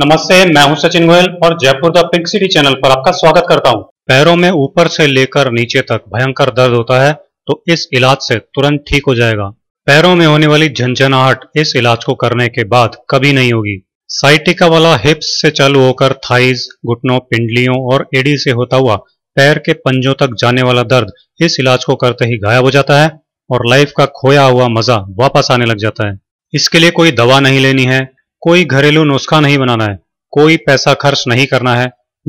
नमस्ते मैं हूं सचिन गोयल और Jaipur the pink city channel पर आपका स्वागत करता हूं। पैरों में ऊपर से लेकर नीचे तक भयंकर दर्द होता है तो इस इलाज से तुरंत ठीक हो जाएगा पैरों में होने वाली झंझनाहट इस इलाज को करने के बाद कभी नहीं होगी साइटिका वाला हिप्स से चालू होकर थाइज घुटनों पिंडलियों और एडी से होता हुआ पैर के पंजों तक जाने वाला दर्द इस इलाज को करते ही गायब हो जाता है और लाइफ का खोया हुआ मजा वापस आने लग जाता है इसके लिए कोई दवा नहीं लेनी है कोई घरेलू नुस्खा नहीं बनाना है कोई पैसा खर्च नहीं करना है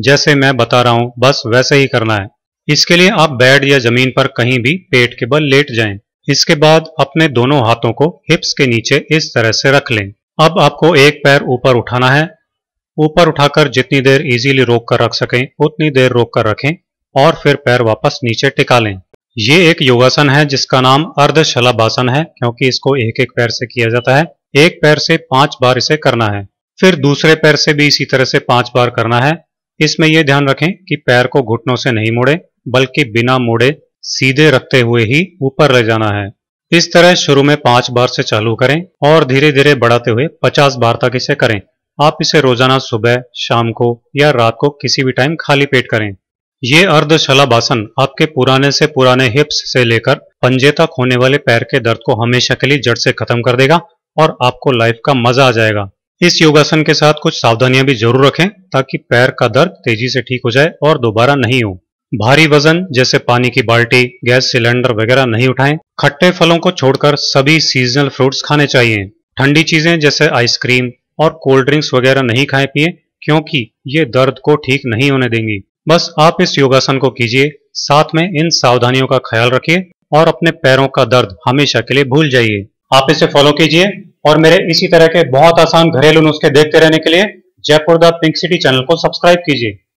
जैसे मैं बता रहा हूँ बस वैसे ही करना है इसके लिए आप बेड या जमीन पर कहीं भी पेट के बल लेट जाएं। इसके बाद अपने दोनों हाथों को हिप्स के नीचे इस तरह से रख लें अब आपको एक पैर ऊपर उठाना है ऊपर उठाकर जितनी देर इजीली रोक कर रख सकें उतनी देर रोक कर रखें और फिर पैर वापस नीचे टिका लें ये एक योगासन है जिसका नाम अर्धशलाभासन है क्योंकि इसको एक एक पैर से किया जाता है एक पैर से पांच बार इसे करना है फिर दूसरे पैर से भी इसी तरह से पांच बार करना है इसमें यह ध्यान रखें कि पैर को घुटनों से नहीं मोड़े बल्कि बिना मोड़े सीधे रखते हुए ही ऊपर ले जाना है इस तरह शुरू में पांच बार से चालू करें और धीरे धीरे बढ़ाते हुए पचास बार तक इसे करें आप इसे रोजाना सुबह शाम को या रात को किसी भी टाइम खाली पेट करें ये अर्धशलाभासन आपके पुराने से पुराने हिप्स से लेकर पंजे तक होने वाले पैर के दर्द को हमेशा के लिए जड़ से खत्म कर देगा और आपको लाइफ का मजा आ जाएगा इस योगासन के साथ कुछ सावधानियां भी जरूर रखें ताकि पैर का दर्द तेजी से ठीक हो जाए और दोबारा नहीं हो भारी वजन जैसे पानी की बाल्टी गैस सिलेंडर वगैरह नहीं उठाएं खट्टे फलों को छोड़कर सभी सीजनल फ्रूट्स खाने चाहिए ठंडी चीजें जैसे आइसक्रीम और कोल्ड ड्रिंक्स वगैरह नहीं खाएं पिए क्योंकि ये दर्द को ठीक नहीं होने देंगी बस आप इस योगासन को कीजिए साथ में इन सावधानियों का ख्याल रखिए और अपने पैरों का दर्द हमेशा के लिए भूल जाइए आप इसे फॉलो कीजिए और मेरे इसी तरह के बहुत आसान घरेलू नुस्खे देखते रहने के लिए Jaipur the pink city channel को सब्सक्राइब कीजिए